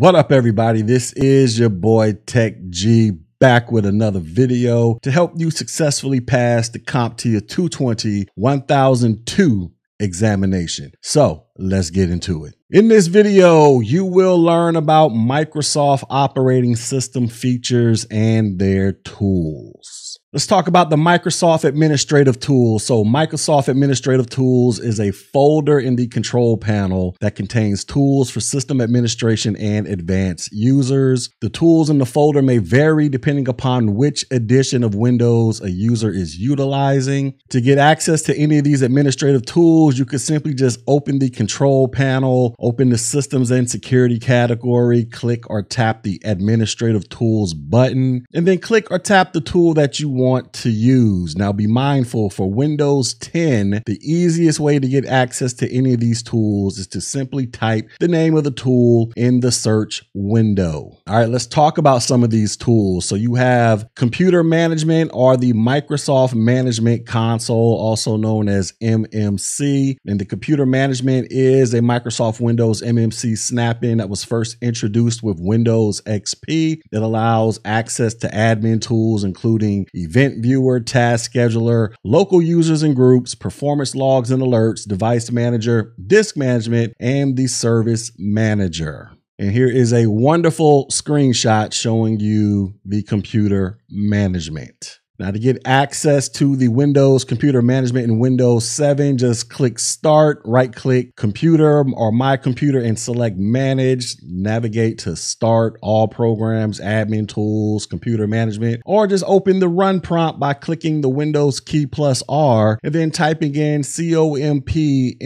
What up, everybody? This is your boy Tech G back with another video to help you successfully pass the CompTIA 220 1002 examination. So let's get into it. In this video, you will learn about Microsoft operating system features and their tools. Let's talk about the Microsoft Administrative Tools. So Microsoft Administrative Tools is a folder in the control panel that contains tools for system administration and advanced users. The tools in the folder may vary depending upon which edition of Windows a user is utilizing. To get access to any of these administrative tools, you could simply just open the control panel, open the systems and security category, click or tap the administrative tools button, and then click or tap the tool that you want to use. Now be mindful for Windows 10, the easiest way to get access to any of these tools is to simply type the name of the tool in the search window. All right, let's talk about some of these tools. So you have computer management or the Microsoft Management Console, also known as MMC. And the computer management is a Microsoft Windows MMC snap-in that was first introduced with Windows XP that allows access to admin tools, including event viewer, task scheduler, local users and groups, performance logs and alerts, device manager, disk management, and the service manager. And here is a wonderful screenshot showing you the computer management. Now, to get access to the Windows Computer Management in Windows 7, just click Start, right click Computer or My Computer, and select Manage. Navigate to Start, All Programs, Admin Tools, Computer Management, or just open the Run prompt by clicking the Windows key plus R and then typing in compmgmt.msc.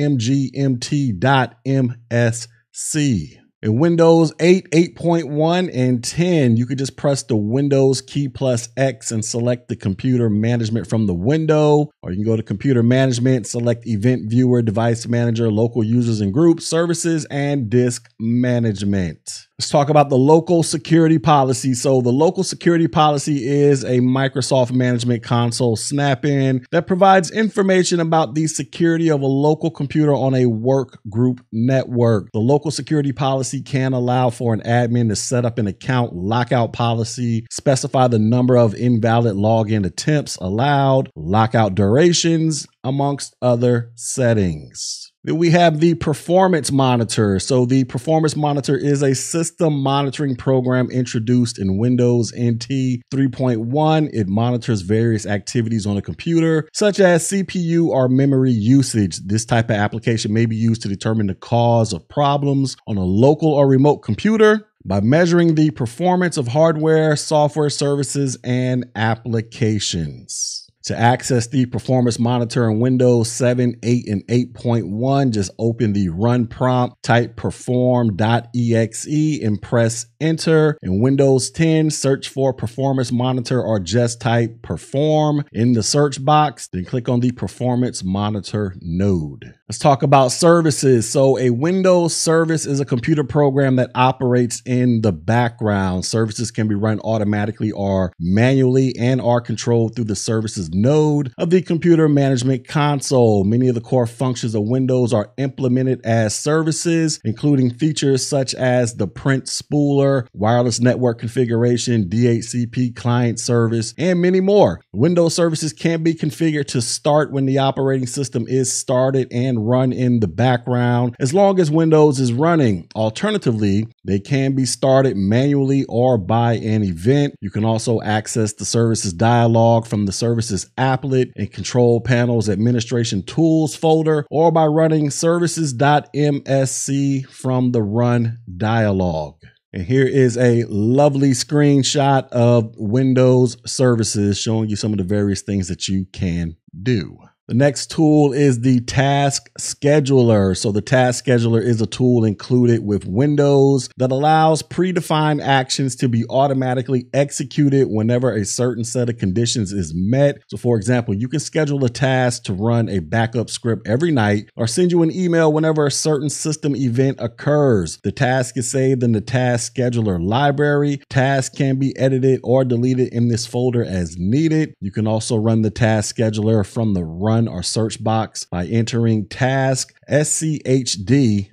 In Windows 8, 8.1, and 10, you could just press the Windows key plus X and select the computer management from the window. Or you can go to computer management, select event viewer, device manager, local users and groups, services, and disk management. Let's talk about the local security policy. So, the local security policy is a Microsoft Management Console snap in that provides information about the security of a local computer on a work group network. The local security policy can allow for an admin to set up an account lockout policy, specify the number of invalid login attempts allowed, lockout durations, amongst other settings. Then we have the performance monitor. So the performance monitor is a system monitoring program introduced in Windows NT 3.1. It monitors various activities on a computer, such as CPU or memory usage. This type of application may be used to determine the cause of problems on a local or remote computer by measuring the performance of hardware, software services, and applications. To access the performance monitor in Windows 7, 8, and 8.1, just open the run prompt, type perform.exe, and press enter. In Windows 10, search for performance monitor or just type perform in the search box, then click on the performance monitor node. Let's talk about services. So a Windows service is a computer program that operates in the background. Services can be run automatically or manually and are controlled through the services node of the computer management console. Many of the core functions of Windows are implemented as services, including features such as the print spooler, wireless network configuration, DHCP client service, and many more. Windows services can be configured to start when the operating system is started and run in the background as long as Windows is running. Alternatively, they can be started manually or by an event. You can also access the services dialog from the services Applet and Control Panels Administration Tools folder or by running services.msc from the run dialog. And here is a lovely screenshot of Windows services showing you some of the various things that you can do. The next tool is the task scheduler. So the task scheduler is a tool included with Windows that allows predefined actions to be automatically executed whenever a certain set of conditions is met. So for example, you can schedule a task to run a backup script every night or send you an email whenever a certain system event occurs. The task is saved in the task scheduler library. Tasks can be edited or deleted in this folder as needed. You can also run the task scheduler from the run run our search box by entering task schd.msc.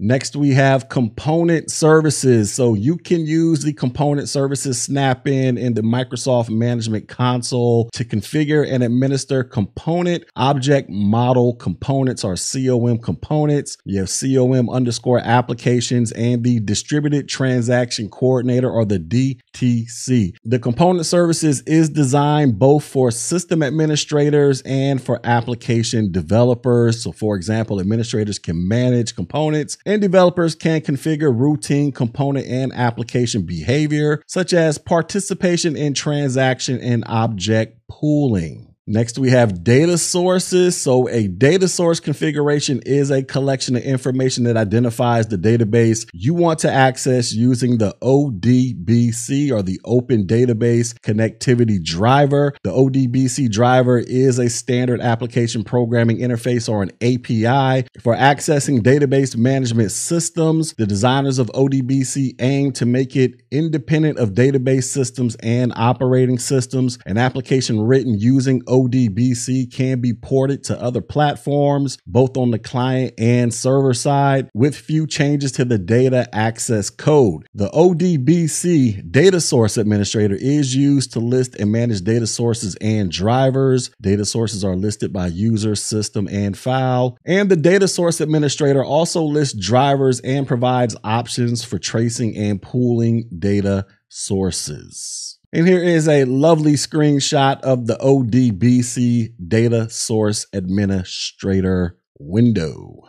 Next, we have component services. So you can use the component services snap in in the Microsoft Management Console to configure and administer component object model components or COM components. You have COM underscore applications and the distributed transaction coordinator or the D. The component services is designed both for system administrators and for application developers. So for example, administrators can manage components and developers can configure routine component and application behavior, such as participation in transaction and object pooling. Next, we have data sources. So a data source configuration is a collection of information that identifies the database you want to access using the ODBC or the Open Database Connectivity Driver. The ODBC driver is a standard application programming interface or an API for accessing database management systems. The designers of ODBC aim to make it independent of database systems and operating systems. An application written using ODBC ODBC can be ported to other platforms, both on the client and server side, with few changes to the data access code. The ODBC data source administrator is used to list and manage data sources and drivers. Data sources are listed by user, system, and file. And the data source administrator also lists drivers and provides options for tracing and pooling data sources. And here is a lovely screenshot of the ODBC data source administrator window,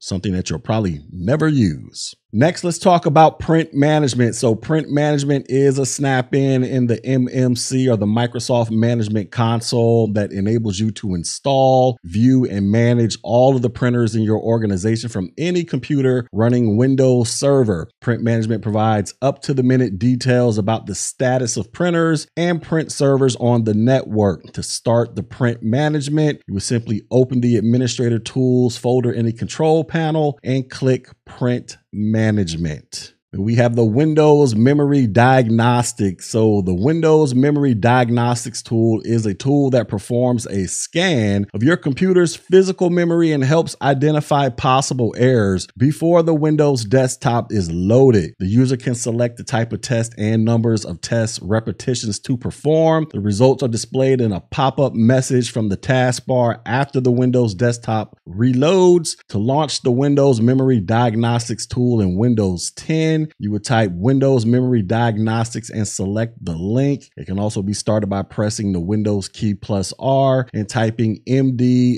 something that you'll probably never use. Next, let's talk about print management. So, print management is a snap in in the MMC or the Microsoft Management Console that enables you to install, view, and manage all of the printers in your organization from any computer running Windows Server. Print management provides up to the minute details about the status of printers and print servers on the network. To start the print management, you would simply open the administrator tools folder in the control panel and click print management. We have the Windows Memory Diagnostics. So, the Windows Memory Diagnostics tool is a tool that performs a scan of your computer's physical memory and helps identify possible errors before the Windows desktop is loaded. The user can select the type of test and numbers of test repetitions to perform. The results are displayed in a pop up message from the taskbar after the Windows desktop reloads. To launch the Windows Memory Diagnostics tool in Windows 10, in, you would type Windows Memory Diagnostics and select the link. It can also be started by pressing the Windows key plus R and typing mdsched.exe.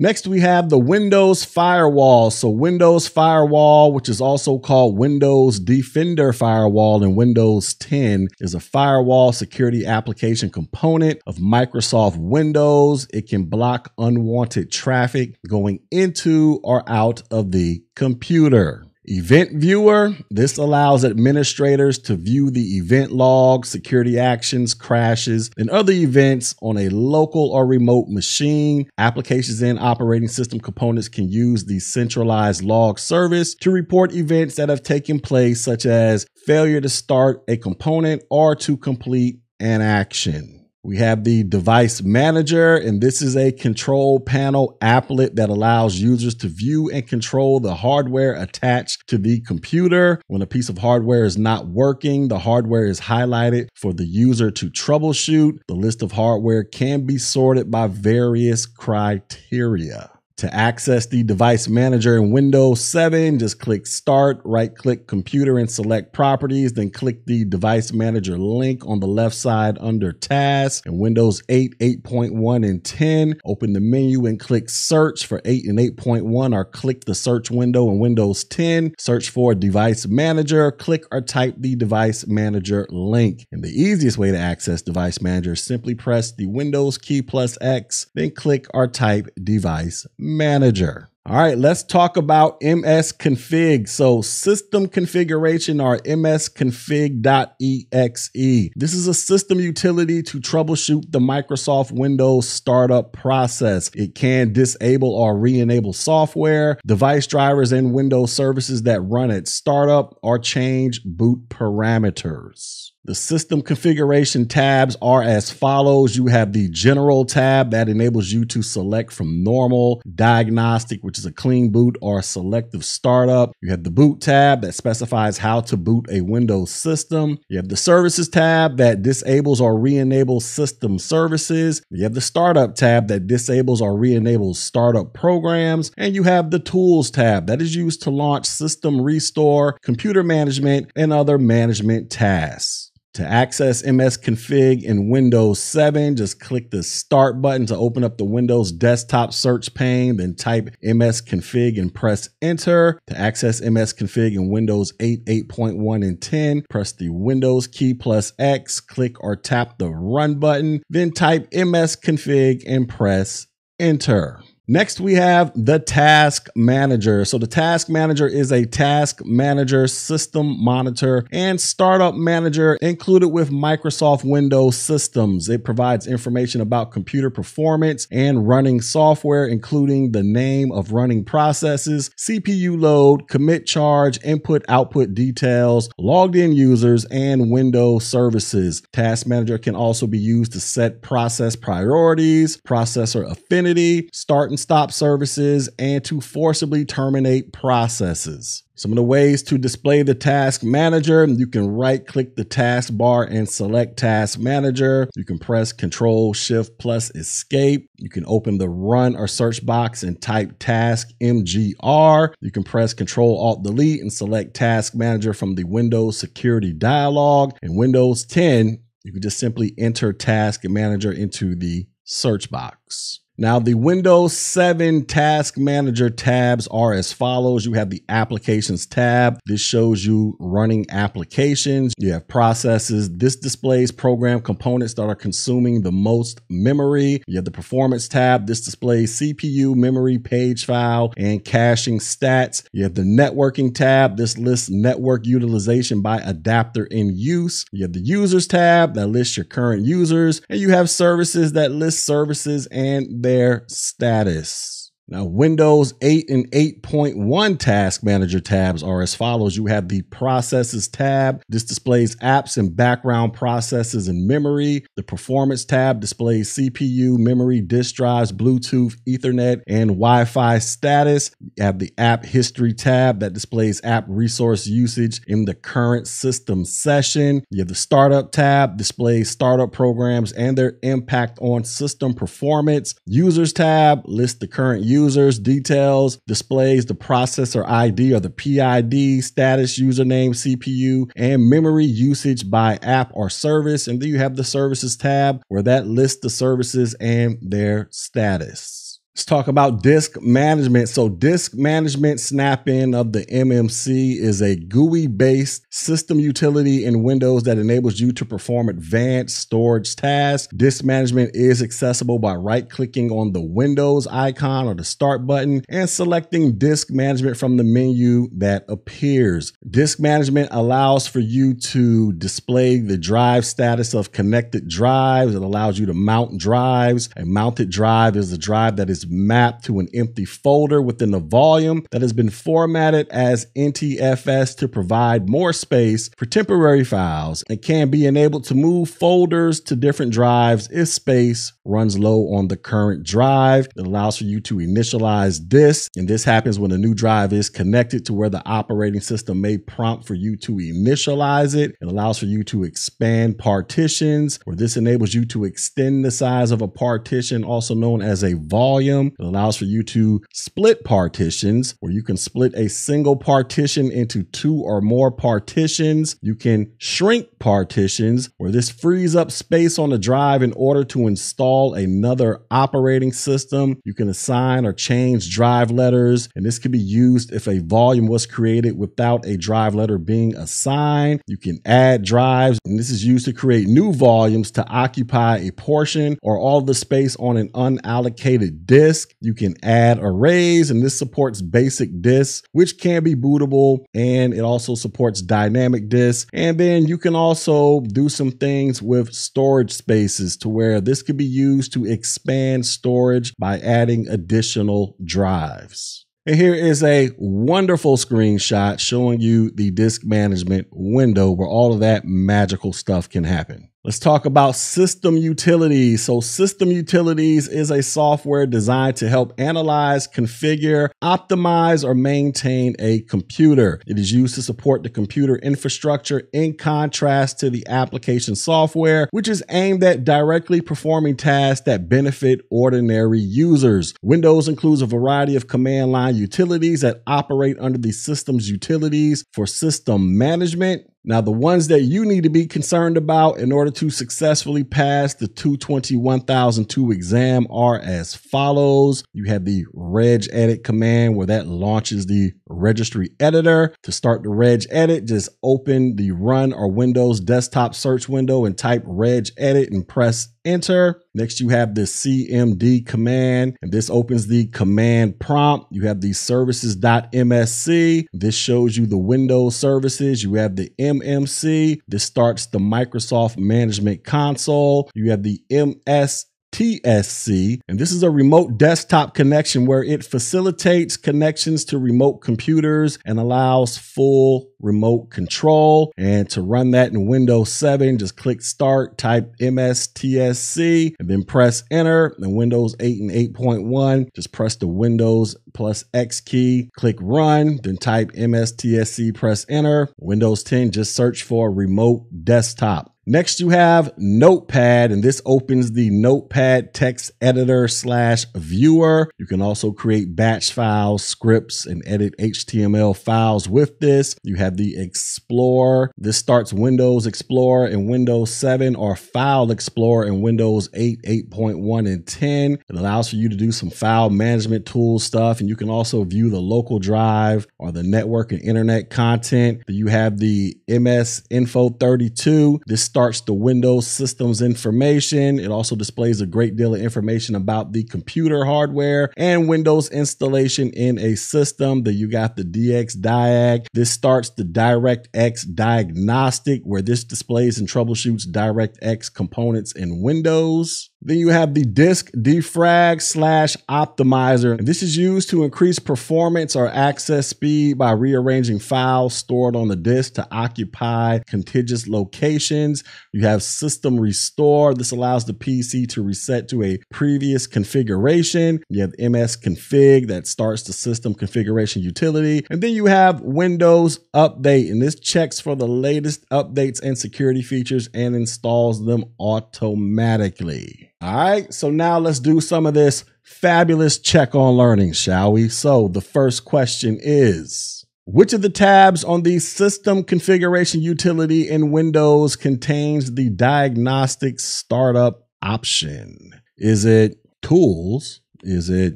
Next, we have the Windows Firewall. So Windows Firewall, which is also called Windows Defender Firewall in Windows 10, is a firewall security application component of Microsoft Windows. It can block unwanted traffic going into or out of the computer. Event Viewer, this allows administrators to view the event log, security actions, crashes, and other events on a local or remote machine. Applications and operating system components can use the centralized log service to report events that have taken place, such as failure to start a component or to complete an action. We have the device manager, and this is a control panel applet that allows users to view and control the hardware attached to the computer. When a piece of hardware is not working, the hardware is highlighted for the user to troubleshoot. The list of hardware can be sorted by various criteria. To access the device manager in Windows 7, just click Start, right click Computer, and select Properties. Then click the Device Manager link on the left side under Tasks. In Windows 8, 8.1, and 10, open the menu and click Search for 8 and 8.1, or click the search window in Windows 10. Search for Device Manager, click or type the Device Manager link. And the easiest way to access Device Manager is simply press the Windows key plus X, then click or type Device Manager manager. All right, let's talk about MS config. So system configuration or msconfig.exe. This is a system utility to troubleshoot the Microsoft Windows startup process. It can disable or re-enable software, device drivers and Windows services that run at startup or change boot parameters. The system configuration tabs are as follows. You have the general tab that enables you to select from normal, diagnostic, which is a clean boot or selective startup. You have the boot tab that specifies how to boot a Windows system. You have the services tab that disables or re-enables system services. You have the startup tab that disables or re-enables startup programs. And you have the tools tab that is used to launch system restore, computer management, and other management tasks. To access MS Config in Windows 7, just click the Start button to open up the Windows desktop search pane, then type MS Config and press Enter. To access MS Config in Windows 8, 8.1, and 10, press the Windows key plus X, click or tap the Run button, then type MS Config and press Enter. Next, we have the task manager. So the task manager is a task manager, system monitor, and startup manager included with Microsoft Windows systems. It provides information about computer performance and running software, including the name of running processes, CPU load, commit charge, input output details, logged in users, and Windows services. Task manager can also be used to set process priorities, processor affinity, start and stop services and to forcibly terminate processes. Some of the ways to display the task manager, you can right click the taskbar and select task manager. You can press control shift plus escape. You can open the run or search box and type task MGR. You can press control alt delete and select task manager from the Windows security dialog. In Windows 10, you can just simply enter task manager into the search box. Now, the Windows 7 Task Manager tabs are as follows. You have the Applications tab. This shows you running applications. You have processes. This displays program components that are consuming the most memory. You have the Performance tab. This displays CPU, memory, page file, and caching stats. You have the Networking tab. This lists network utilization by adapter in use. You have the Users tab that lists your current users. And you have services that list services and their status. Now, Windows 8 and 8.1 task manager tabs are as follows. You have the processes tab. This displays apps and background processes and memory. The performance tab displays CPU, memory, disk drives, Bluetooth, Ethernet, and Wi Fi status. You have the app history tab that displays app resource usage in the current system session. You have the startup tab, displays startup programs and their impact on system performance. Users tab lists the current user users, details, displays the processor ID or the PID, status, username, CPU, and memory usage by app or service. And then you have the services tab where that lists the services and their status. Let's talk about disk management. So, disk management snap in of the MMC is a GUI based system utility in Windows that enables you to perform advanced storage tasks. Disk management is accessible by right clicking on the Windows icon or the Start button and selecting disk management from the menu that appears. Disk management allows for you to display the drive status of connected drives, it allows you to mount drives. A mounted drive is a drive that is mapped to an empty folder within the volume that has been formatted as NTFS to provide more space for temporary files and can be enabled to move folders to different drives if space runs low on the current drive. It allows for you to initialize this, and this happens when a new drive is connected to where the operating system may prompt for you to initialize it. It allows for you to expand partitions, where this enables you to extend the size of a partition, also known as a volume it allows for you to split partitions where you can split a single partition into two or more partitions. You can shrink partitions where this frees up space on the drive in order to install another operating system. You can assign or change drive letters, and this can be used if a volume was created without a drive letter being assigned. You can add drives, and this is used to create new volumes to occupy a portion or all the space on an unallocated disk disk. You can add arrays, and this supports basic disks, which can be bootable, and it also supports dynamic disks. And then you can also do some things with storage spaces to where this could be used to expand storage by adding additional drives. And here is a wonderful screenshot showing you the disk management window where all of that magical stuff can happen. Let's talk about system utilities. So, system utilities is a software designed to help analyze, configure, optimize, or maintain a computer. It is used to support the computer infrastructure in contrast to the application software, which is aimed at directly performing tasks that benefit ordinary users. Windows includes a variety of command line utilities that operate under the system's utilities for system management, now, the ones that you need to be concerned about in order to successfully pass the 221002 exam are as follows. You have the reg edit command where that launches the registry editor. To start the reg edit, just open the run or Windows desktop search window and type reg edit and press enter. Next, you have the CMD command, and this opens the command prompt. You have the services.msc. This shows you the Windows services. You have the MMC. This starts the Microsoft Management Console. You have the MS TSC. And this is a remote desktop connection where it facilitates connections to remote computers and allows full remote control. And to run that in Windows 7, just click start, type MSTSC, and then press enter. And Windows 8 and 8.1, just press the Windows plus X key, click run, then type MSTSC, press enter. Windows 10, just search for remote desktop. Next, you have Notepad, and this opens the Notepad text editor slash viewer. You can also create batch files, scripts, and edit HTML files with this. You have the Explorer. This starts Windows Explorer and Windows 7 or File Explorer in Windows 8, 8.1, and 10. It allows for you to do some file management tool stuff, and you can also view the local drive or the network and internet content. You have the MS Info 32. This starts the Windows systems information. It also displays a great deal of information about the computer hardware and Windows installation in a system. That you got the DX Diag. This starts the DirectX diagnostic, where this displays and troubleshoots DirectX components in Windows. Then you have the disk defrag slash optimizer. This is used to increase performance or access speed by rearranging files stored on the disk to occupy contiguous locations. You have system restore. This allows the PC to reset to a previous configuration. You have MS config that starts the system configuration utility. And then you have Windows update. And this checks for the latest updates and security features and installs them automatically. All right, so now let's do some of this fabulous check on learning, shall we? So the first question is, which of the tabs on the system configuration utility in Windows contains the diagnostic startup option? Is it tools? Is it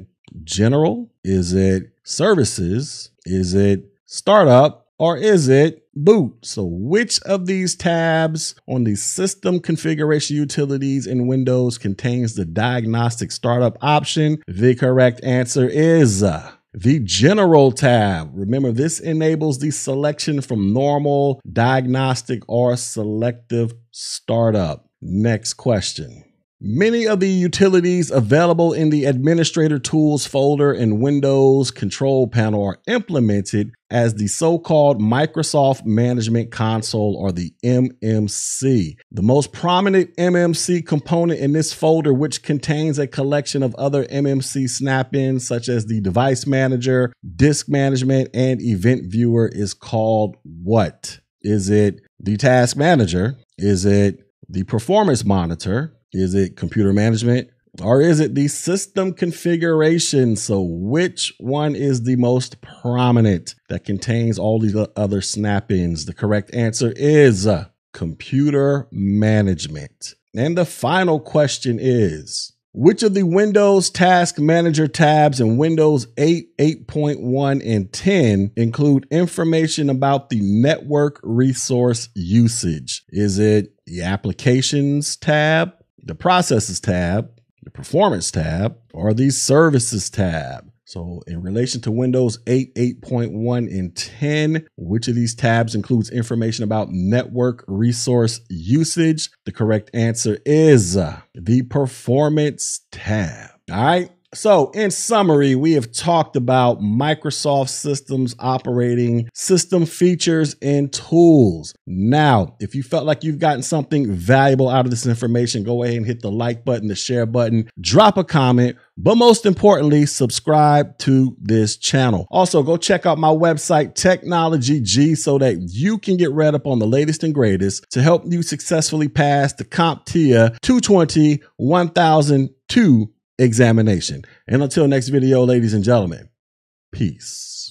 general? Is it services? Is it startup? Or is it boot. So which of these tabs on the system configuration utilities in Windows contains the diagnostic startup option? The correct answer is uh, the general tab. Remember, this enables the selection from normal, diagnostic, or selective startup. Next question. Many of the utilities available in the Administrator Tools folder in Windows Control Panel are implemented as the so called Microsoft Management Console or the MMC. The most prominent MMC component in this folder, which contains a collection of other MMC snap ins such as the device manager, disk management, and event viewer, is called what? Is it the task manager? Is it the performance monitor? Is it computer management? or is it the system configuration? So, which one is the most prominent that contains all these other snap ins? The correct answer is uh, computer management. And the final question is which of the Windows Task Manager tabs in Windows 8, 8.1, and 10 include information about the network resource usage? Is it the Applications tab, the Processes tab, the performance tab or the services tab. So in relation to Windows 8, 8.1 and 10, which of these tabs includes information about network resource usage? The correct answer is uh, the performance tab. All right. So, in summary, we have talked about Microsoft Systems operating system features and tools. Now, if you felt like you've gotten something valuable out of this information, go ahead and hit the like button, the share button, drop a comment, but most importantly, subscribe to this channel. Also, go check out my website, Technology G, so that you can get read up on the latest and greatest to help you successfully pass the CompTIA 220 1002 examination. And until next video, ladies and gentlemen, peace.